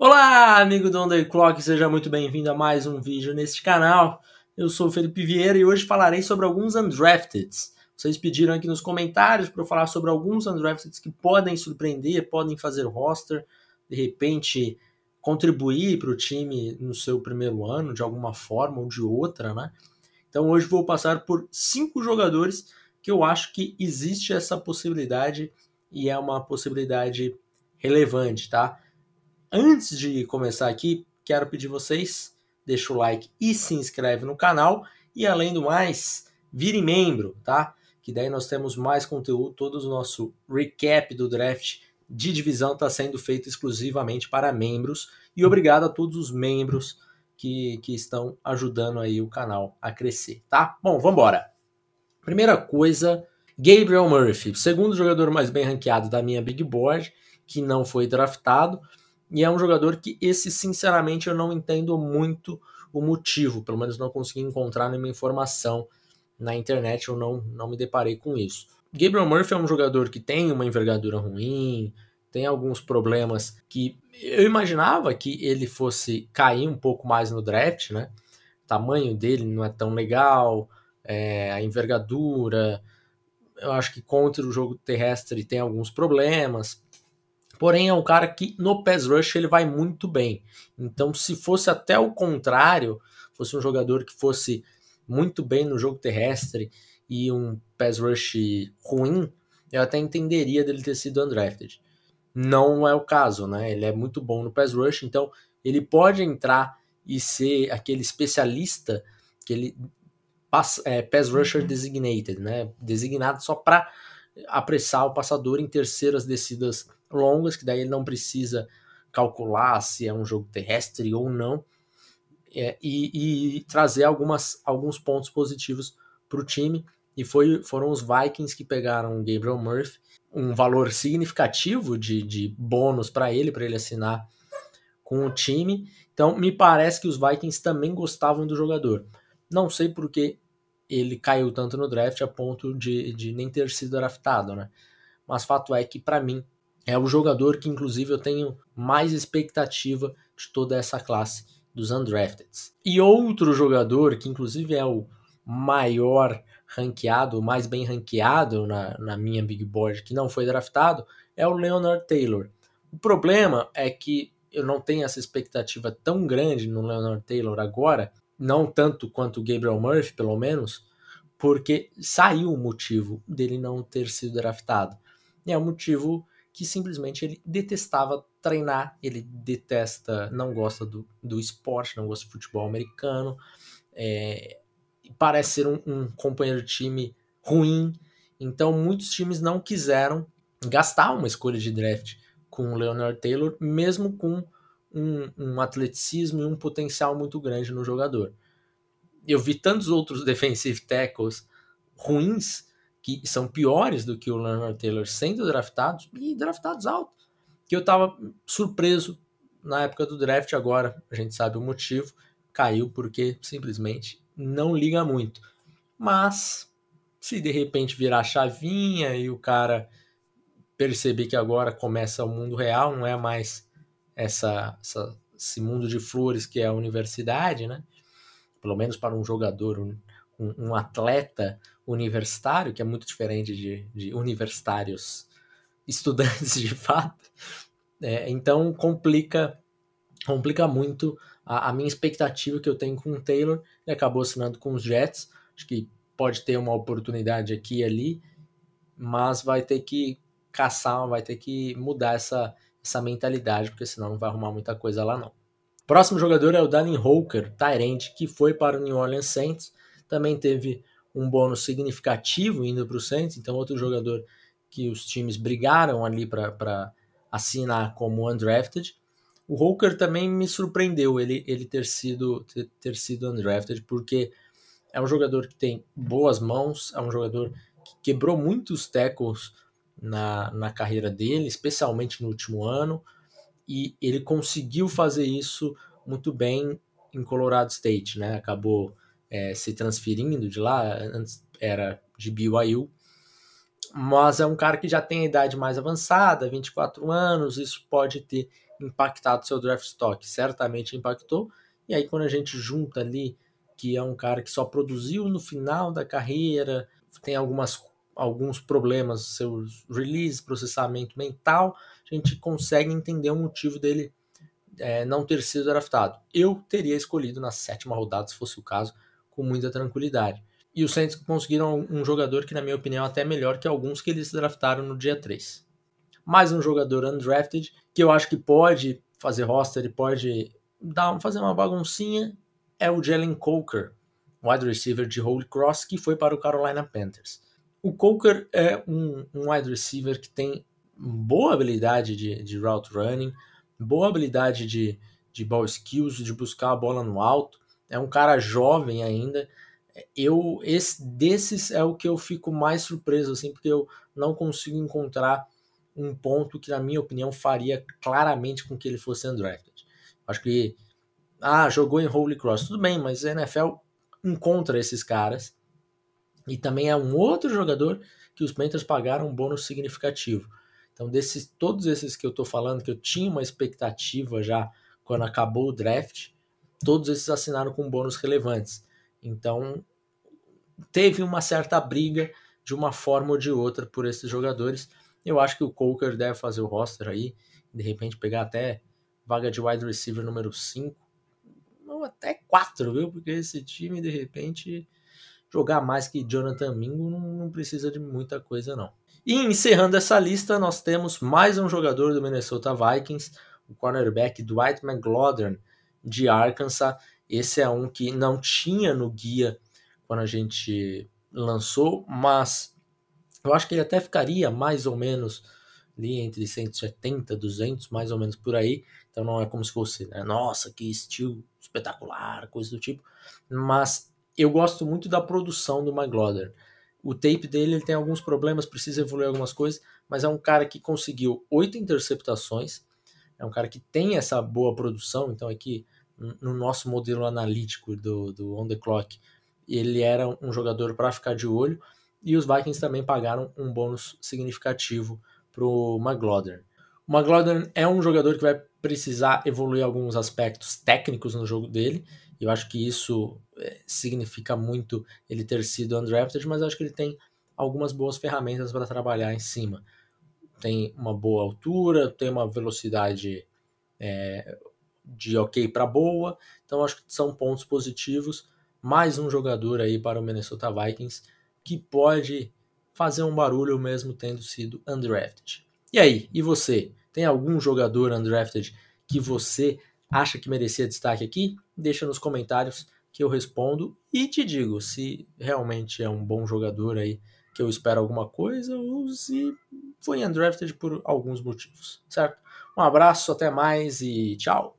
Olá, amigo do Underclock, seja muito bem-vindo a mais um vídeo neste canal. Eu sou o Felipe Vieira e hoje falarei sobre alguns undrafteds. Vocês pediram aqui nos comentários para eu falar sobre alguns undrafteds que podem surpreender, podem fazer roster, de repente contribuir para o time no seu primeiro ano, de alguma forma ou de outra, né? Então hoje vou passar por cinco jogadores que eu acho que existe essa possibilidade e é uma possibilidade relevante, tá? antes de começar aqui, quero pedir vocês, deixa o like e se inscreve no canal. E além do mais, vire membro, tá? Que daí nós temos mais conteúdo, todo o nosso recap do draft de divisão está sendo feito exclusivamente para membros. E obrigado a todos os membros que, que estão ajudando aí o canal a crescer, tá? Bom, vamos embora. Primeira coisa, Gabriel Murphy, segundo jogador mais bem ranqueado da minha Big Board, que não foi draftado. E é um jogador que esse, sinceramente, eu não entendo muito o motivo, pelo menos não consegui encontrar nenhuma informação na internet, eu não, não me deparei com isso. Gabriel Murphy é um jogador que tem uma envergadura ruim, tem alguns problemas que eu imaginava que ele fosse cair um pouco mais no draft, né? O tamanho dele não é tão legal, é, a envergadura, eu acho que contra o jogo terrestre tem alguns problemas. Porém, é um cara que no pass rush ele vai muito bem. Então, se fosse até o contrário, fosse um jogador que fosse muito bem no jogo terrestre e um pass rush ruim, eu até entenderia dele ter sido undrafted. Não é o caso, né? Ele é muito bom no pass rush, então ele pode entrar e ser aquele especialista que ele pass, é, pass uhum. rusher designated, né? Designado só para apressar o passador em terceiras descidas longas, que daí ele não precisa calcular se é um jogo terrestre ou não, é, e, e, trazer algumas, alguns pontos positivos para o time. E foi, foram os Vikings que pegaram o Gabriel Murphy, um valor significativo de, de bônus para ele, para ele assinar com o time. Então, me parece que os Vikings também gostavam do jogador. Não sei por que ele caiu tanto no draft a ponto de, de nem ter sido draftado, né? Mas fato é que, para mim, é o jogador que, inclusive, eu tenho mais expectativa de toda essa classe dos undrafteds. E outro jogador, que inclusive é o maior ranqueado, o mais bem ranqueado na, na minha big board, que não foi draftado, é o Leonard Taylor. O problema é que eu não tenho essa expectativa tão grande no Leonard Taylor agora, não tanto quanto o Gabriel Murphy, pelo menos, porque saiu o motivo dele não ter sido draftado. E é o motivo que simplesmente ele detestava treinar, ele detesta, não gosta do, do esporte, não gosta de futebol americano, é, parece ser um, um companheiro de time ruim. Então, muitos times não quiseram gastar uma escolha de draft com o Leonard Taylor, mesmo com um, um, atleticismo e um potencial muito grande no jogador. Eu vi tantos outros defensive tackles ruins que são piores do que o Leonard Taylor sendo draftados e draftados alto. Que eu tava surpreso na época do draft, agora a gente sabe o motivo, caiu porque simplesmente não liga muito. Mas se de repente virar chavinha e o cara perceber que agora começa o mundo real, não é mais essa, essa, esse mundo de flores que é a universidade, né? Pelo menos para um jogador um, um atleta universitário, que é muito diferente de, de universitários estudantes de fato, é, então complica complica muito a, a, minha expectativa que eu tenho com o Taylor. Ele acabou assinando com os Jets, acho que pode ter uma oportunidade aqui e ali, mas vai ter que caçar, vai ter que mudar essa, essa mentalidade, porque senão não vai arrumar muita coisa lá não. Próximo jogador é o Danny Holker, Tyrant, que foi para o New Orleans Saints também teve um bônus significativo indo para o Saints, então outro jogador que os times brigaram ali para assinar como undrafted. O Holker também me surpreendeu ele, ele ter, sido, ter, ter sido undrafted, porque é um jogador que tem boas mãos, é um jogador que quebrou muitos tackles na, na carreira dele, especialmente no último ano, e ele conseguiu fazer isso muito bem em Colorado State, né? Acabou é, se transferindo de lá, antes era de BYU, mas é um cara que já tem a idade mais avançada, 24 anos, isso pode ter impactado seu draft stock, certamente impactou, e aí quando a gente junta ali que é um cara que só produziu no final da carreira, tem algumas alguns problemas, seus release, processamento mental, a gente consegue entender o motivo dele é, não ter sido draftado. Eu teria escolhido na sétima rodada, se fosse o caso, com muita tranquilidade. E os Saints conseguiram um jogador que, na minha opinião, é até melhor que alguns que eles draftaram no dia 3. Mais um jogador undrafted, que eu acho que pode fazer roster e pode dar, fazer uma baguncinha, é o Jalen Coker, wide receiver de Holy Cross, que foi para o Carolina Panthers. O Coker é um, um wide receiver que tem boa habilidade de, de route running, boa habilidade de, de ball skills, de buscar a bola no alto é um cara jovem ainda. Eu esse desses é o que eu fico mais surpreso assim, porque eu não consigo encontrar um ponto que na minha opinião faria claramente com que ele fosse undrafted. Acho que ah, jogou em Holy Cross, tudo bem, mas a NFL encontra esses caras. E também é um outro jogador que os Panthers pagaram um bônus significativo. Então, desses todos esses que eu estou falando, que eu tinha uma expectativa já quando acabou o draft, todos esses assinaram com bônus relevantes. Então, teve uma certa briga de uma forma ou de outra por esses jogadores. Eu acho que o Coker deve fazer o roster aí, de repente pegar até vaga de wide receiver número 5, ou até 4, viu? Porque esse time, de repente, jogar mais que Jonathan Mingo não precisa de muita coisa, não. E encerrando essa lista, nós temos mais um jogador do Minnesota Vikings, o cornerback Dwight McLaughlin, de Arkansas. Esse é um que não tinha no guia quando a gente lançou, mas eu acho que ele até ficaria mais ou menos ali entre 170, 200, mais ou menos por aí. Então não é como se fosse, né? nossa, que estilo espetacular, coisa do tipo. Mas eu gosto muito da produção do McLaughlin. O tape dele ele tem alguns problemas, precisa evoluir algumas coisas, mas é um cara que conseguiu oito interceptações, é um cara que tem essa boa produção, então aqui no nosso modelo analítico do, do on the clock, ele era um jogador para ficar de olho, e os Vikings também pagaram um bônus significativo para o McLaughlin. O McLaughlin é um jogador que vai precisar evoluir alguns aspectos técnicos no jogo dele, e eu acho que isso eh, significa muito ele ter sido undrafted, mas eu acho que ele tem algumas boas ferramentas para trabalhar em cima tem uma boa altura, tem uma velocidade é, de ok para boa, então acho que são pontos positivos. Mais um jogador aí para o Minnesota Vikings que pode fazer um barulho mesmo tendo sido undrafted. E aí, e você? Tem algum jogador undrafted que você acha que merecia destaque aqui? Deixa nos comentários que eu respondo e te digo se realmente é um bom jogador aí que eu espero alguma coisa, ou se foi undrafted por alguns motivos, certo? Um abraço, até mais e tchau!